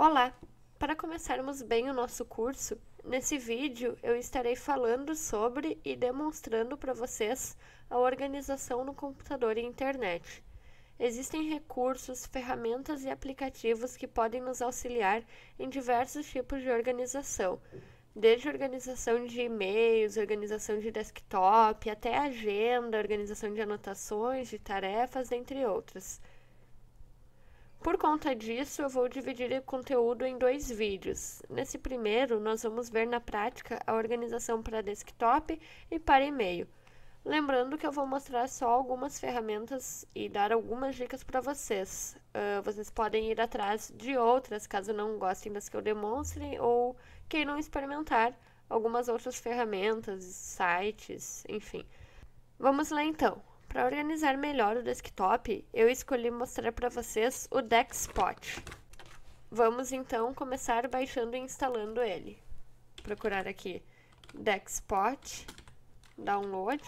Olá! Para começarmos bem o nosso curso, nesse vídeo eu estarei falando sobre e demonstrando para vocês a organização no computador e internet. Existem recursos, ferramentas e aplicativos que podem nos auxiliar em diversos tipos de organização, desde organização de e-mails, organização de desktop, até agenda, organização de anotações, de tarefas, entre outras. Por conta disso, eu vou dividir o conteúdo em dois vídeos. Nesse primeiro, nós vamos ver na prática a organização para desktop e para e-mail. Lembrando que eu vou mostrar só algumas ferramentas e dar algumas dicas para vocês. Uh, vocês podem ir atrás de outras, caso não gostem das que eu demonstre ou queiram experimentar algumas outras ferramentas, sites, enfim. Vamos lá então. Para organizar melhor o desktop, eu escolhi mostrar para vocês o Dexpot. Vamos então começar baixando e instalando ele. Procurar aqui Dexpot, download.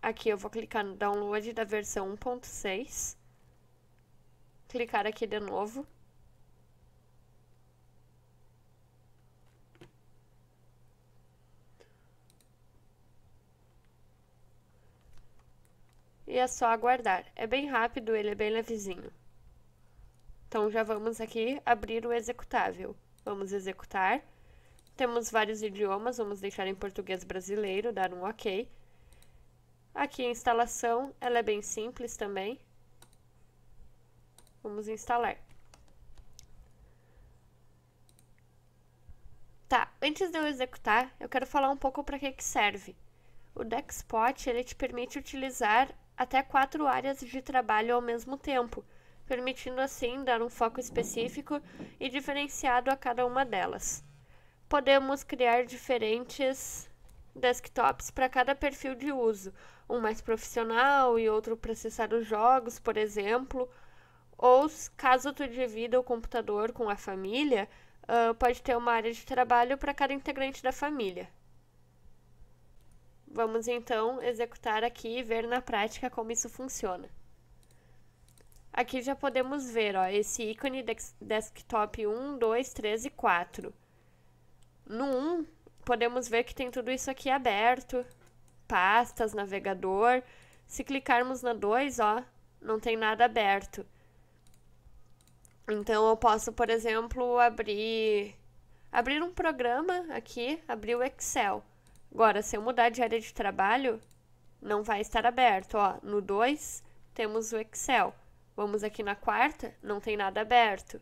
Aqui eu vou clicar no download da versão 1.6. Clicar aqui de novo e é só aguardar. É bem rápido, ele é bem levezinho. Então já vamos aqui abrir o executável. Vamos executar. Temos vários idiomas, vamos deixar em português brasileiro, dar um OK. Aqui a instalação, ela é bem simples também. Vamos instalar. Tá, antes de eu executar, eu quero falar um pouco para que, que serve. O Dexpot, ele te permite utilizar até quatro áreas de trabalho ao mesmo tempo, permitindo assim dar um foco específico e diferenciado a cada uma delas. Podemos criar diferentes desktops para cada perfil de uso, um mais profissional e outro para acessar os jogos, por exemplo, ou caso tu divida o computador com a família, uh, pode ter uma área de trabalho para cada integrante da família. Vamos então executar aqui e ver na prática como isso funciona. Aqui já podemos ver ó, esse ícone desktop 1, 2, 3 e 4. No 1, podemos ver que tem tudo isso aqui aberto, pastas, navegador. Se clicarmos na 2, ó, não tem nada aberto. Então eu posso, por exemplo, abrir abrir um programa aqui, abrir o Excel. Agora, se eu mudar de área de trabalho, não vai estar aberto. Ó, no 2, temos o Excel. Vamos aqui na quarta, não tem nada aberto.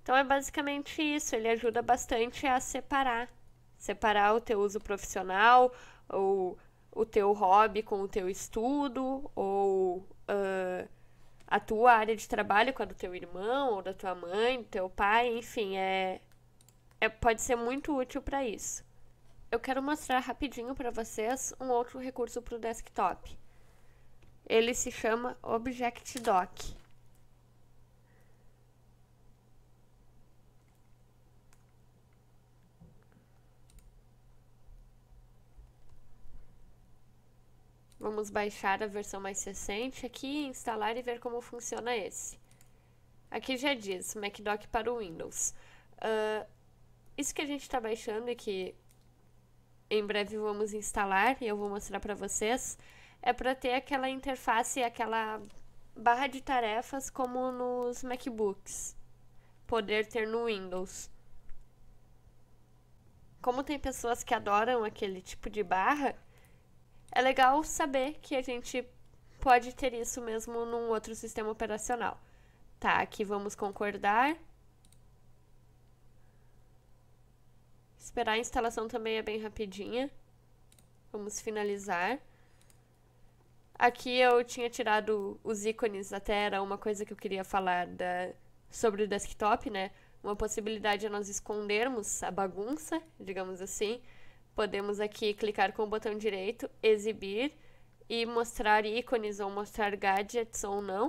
Então, é basicamente isso. Ele ajuda bastante a separar. Separar o teu uso profissional, ou o teu hobby com o teu estudo, ou uh, a tua área de trabalho com a do teu irmão, ou da tua mãe, do teu pai. Enfim, é, é pode ser muito útil para isso eu quero mostrar rapidinho para vocês um outro recurso para o desktop. Ele se chama Object Doc. Vamos baixar a versão mais recente aqui, instalar e ver como funciona esse. Aqui já diz, MacDoc para o Windows. Uh, isso que a gente está baixando e que em breve vamos instalar e eu vou mostrar para vocês, é para ter aquela interface, aquela barra de tarefas como nos MacBooks, poder ter no Windows. Como tem pessoas que adoram aquele tipo de barra, é legal saber que a gente pode ter isso mesmo num outro sistema operacional. Tá, aqui vamos concordar. Esperar a instalação também é bem rapidinha. Vamos finalizar. Aqui eu tinha tirado os ícones, até era uma coisa que eu queria falar da... sobre o desktop, né? Uma possibilidade é nós escondermos a bagunça, digamos assim. Podemos aqui clicar com o botão direito, exibir e mostrar ícones ou mostrar gadgets ou não.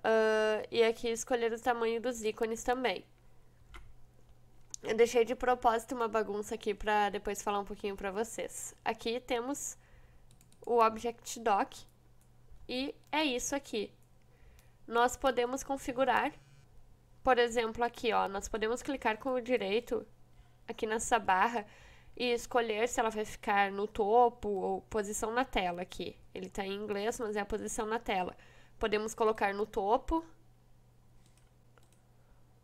Uh, e aqui escolher o tamanho dos ícones também. Eu deixei de propósito uma bagunça aqui para depois falar um pouquinho para vocês. Aqui temos o Object Doc e é isso aqui. Nós podemos configurar, por exemplo, aqui, ó, nós podemos clicar com o direito aqui nessa barra e escolher se ela vai ficar no topo ou posição na tela aqui. Ele está em inglês, mas é a posição na tela. Podemos colocar no topo.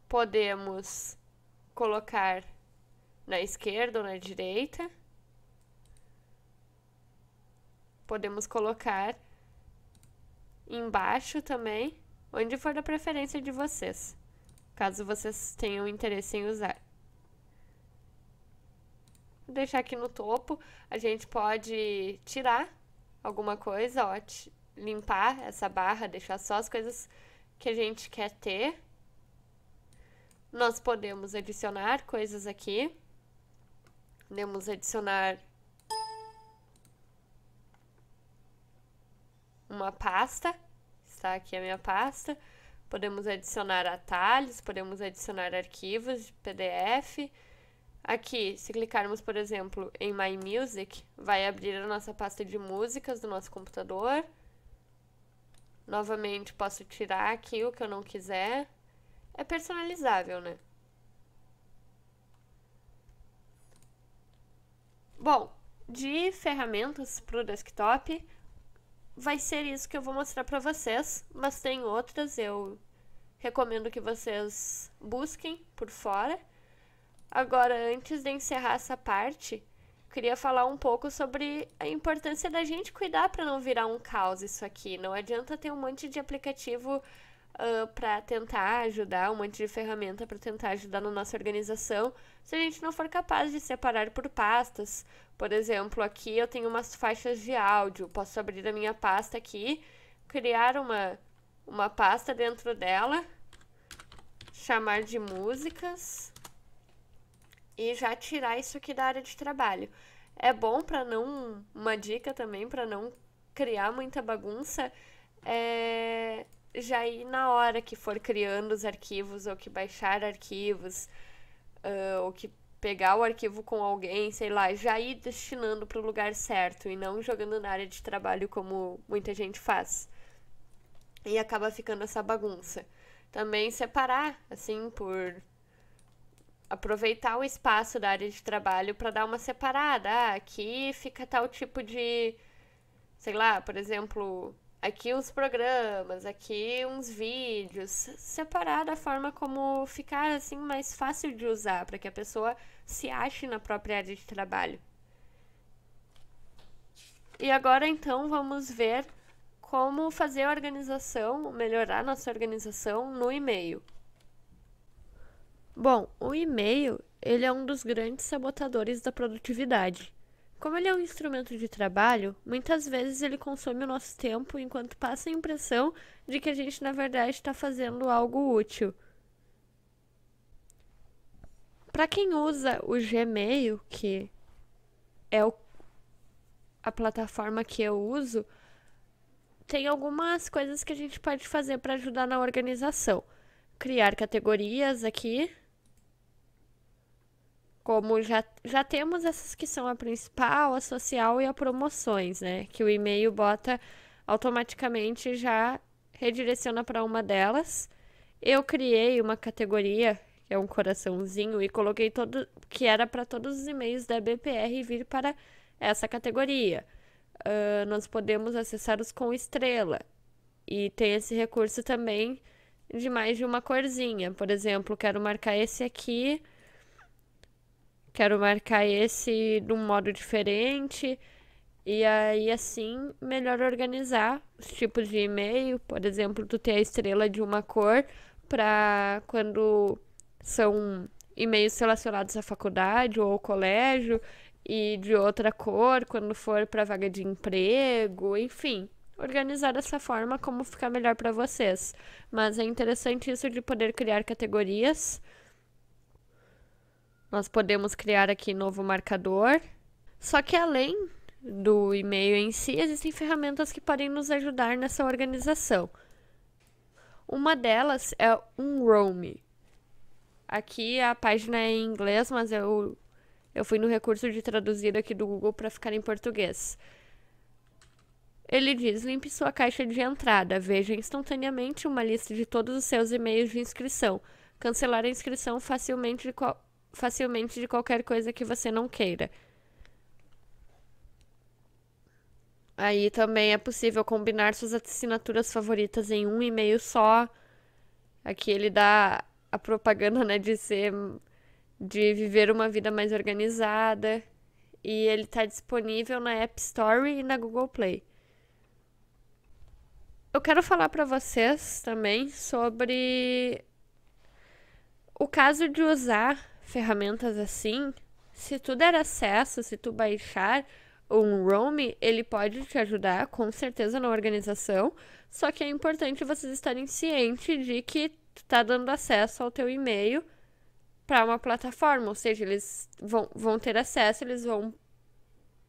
Podemos colocar na esquerda ou na direita. Podemos colocar embaixo também, onde for da preferência de vocês, caso vocês tenham interesse em usar. Vou deixar aqui no topo, a gente pode tirar alguma coisa, ó, limpar essa barra, deixar só as coisas que a gente quer ter nós podemos adicionar coisas aqui. Podemos adicionar uma pasta. Está aqui a minha pasta. Podemos adicionar atalhos, podemos adicionar arquivos de PDF. Aqui, se clicarmos, por exemplo, em My Music, vai abrir a nossa pasta de músicas do nosso computador. Novamente, posso tirar aqui o que eu não quiser. É personalizável, né? Bom, de ferramentas para o desktop, vai ser isso que eu vou mostrar para vocês, mas tem outras, eu recomendo que vocês busquem por fora. Agora, antes de encerrar essa parte, queria falar um pouco sobre a importância da gente cuidar para não virar um caos isso aqui. Não adianta ter um monte de aplicativo uh, ah, para tentar ajudar, um monte de ferramenta para tentar ajudar na nossa organização, se a gente não for capaz de separar por pastas. Por exemplo, aqui eu tenho umas faixas de áudio, posso abrir a minha pasta aqui, criar uma, uma pasta dentro dela, chamar de músicas e já tirar isso aqui da área de trabalho. É bom para não. Uma dica também para não criar muita bagunça é já ir na hora que for criando os arquivos, ou que baixar arquivos, uh, ou que pegar o arquivo com alguém, sei lá, já ir destinando para o lugar certo e não jogando na área de trabalho como muita gente faz. E acaba ficando essa bagunça. Também separar, assim, por aproveitar o espaço da área de trabalho para dar uma separada. Ah, aqui fica tal tipo de, sei lá, por exemplo, aqui os programas, aqui uns vídeos, separar da forma como ficar assim mais fácil de usar para que a pessoa se ache na própria área de trabalho. E agora então vamos ver como fazer a organização, melhorar nossa organização no e-mail. Bom, o e-mail ele é um dos grandes sabotadores da produtividade. Como ele é um instrumento de trabalho, muitas vezes ele consome o nosso tempo enquanto passa a impressão de que a gente, na verdade, está fazendo algo útil. Para quem usa o Gmail, que é o, a plataforma que eu uso, tem algumas coisas que a gente pode fazer para ajudar na organização. Criar categorias aqui, como já, já temos essas que são a principal, a social e a promoções, né? Que o e-mail bota automaticamente já redireciona para uma delas. Eu criei uma categoria, que é um coraçãozinho, e coloquei todo que era para todos os e-mails da BPR vir para essa categoria. Uh, nós podemos acessar os com estrela. E tem esse recurso também de mais de uma corzinha. Por exemplo, quero marcar esse aqui quero marcar esse de um modo diferente. E aí, assim, melhor organizar os tipos de e-mail. Por exemplo, tu ter a estrela de uma cor para quando são e-mails relacionados à faculdade ou ao colégio e de outra cor quando for para vaga de emprego, enfim, organizar dessa forma como ficar melhor para vocês. Mas é interessante isso de poder criar categorias nós podemos criar aqui novo marcador. Só que além do e-mail em si, existem ferramentas que podem nos ajudar nessa organização. Uma delas é um Roam. Aqui a página é em inglês, mas eu, eu fui no recurso de traduzir aqui do Google para ficar em português. Ele diz: limpe sua caixa de entrada, veja instantaneamente uma lista de todos os seus e-mails de inscrição. Cancelar a inscrição facilmente de qual facilmente de qualquer coisa que você não queira. Aí também é possível combinar suas assinaturas favoritas em um e-mail só. Aqui ele dá a propaganda, né, de ser de viver uma vida mais organizada. E ele está disponível na App Store e na Google Play. Eu quero falar para vocês também sobre o caso de usar ferramentas assim, se tu der acesso, se tu baixar um Roam, ele pode te ajudar com certeza na organização, só que é importante vocês estarem cientes de que tu tá dando acesso ao teu e-mail para uma plataforma, ou seja, eles vão, vão ter acesso, eles vão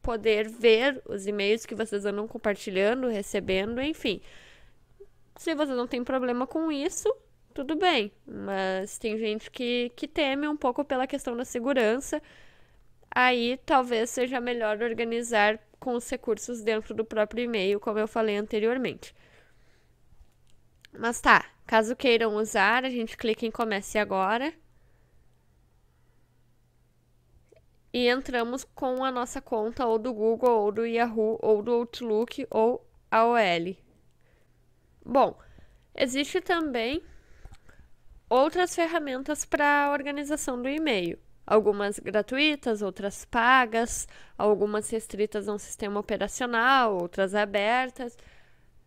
poder ver os e-mails que vocês andam compartilhando, recebendo, enfim. Se vocês não têm problema com isso, tudo bem, mas tem gente que, que teme um pouco pela questão da segurança. Aí talvez seja melhor organizar com os recursos dentro do próprio e-mail, como eu falei anteriormente. Mas tá, caso queiram usar, a gente clica em comece agora. E entramos com a nossa conta ou do Google, ou do Yahoo, ou do Outlook, ou AOL. Bom, existe também outras ferramentas para a organização do e-mail. Algumas gratuitas, outras pagas, algumas restritas a um sistema operacional, outras abertas.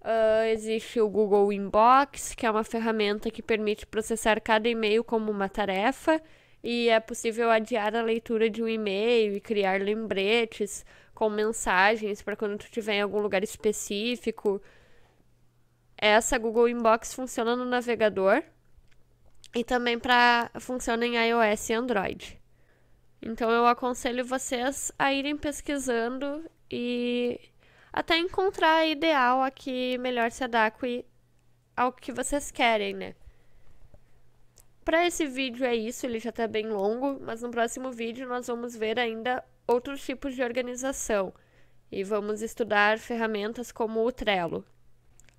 Uh, existe o Google Inbox, que é uma ferramenta que permite processar cada e-mail como uma tarefa, e é possível adiar a leitura de um e-mail e criar lembretes com mensagens para quando tu estiver em algum lugar específico. Essa Google Inbox funciona no navegador, e também para funciona em iOS e Android. Então eu aconselho vocês a irem pesquisando e até encontrar a ideal a que melhor se adapte ao que vocês querem, né? Para esse vídeo é isso, ele já está bem longo, mas no próximo vídeo nós vamos ver ainda outros tipos de organização e vamos estudar ferramentas como o Trello.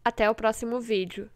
Até o próximo vídeo.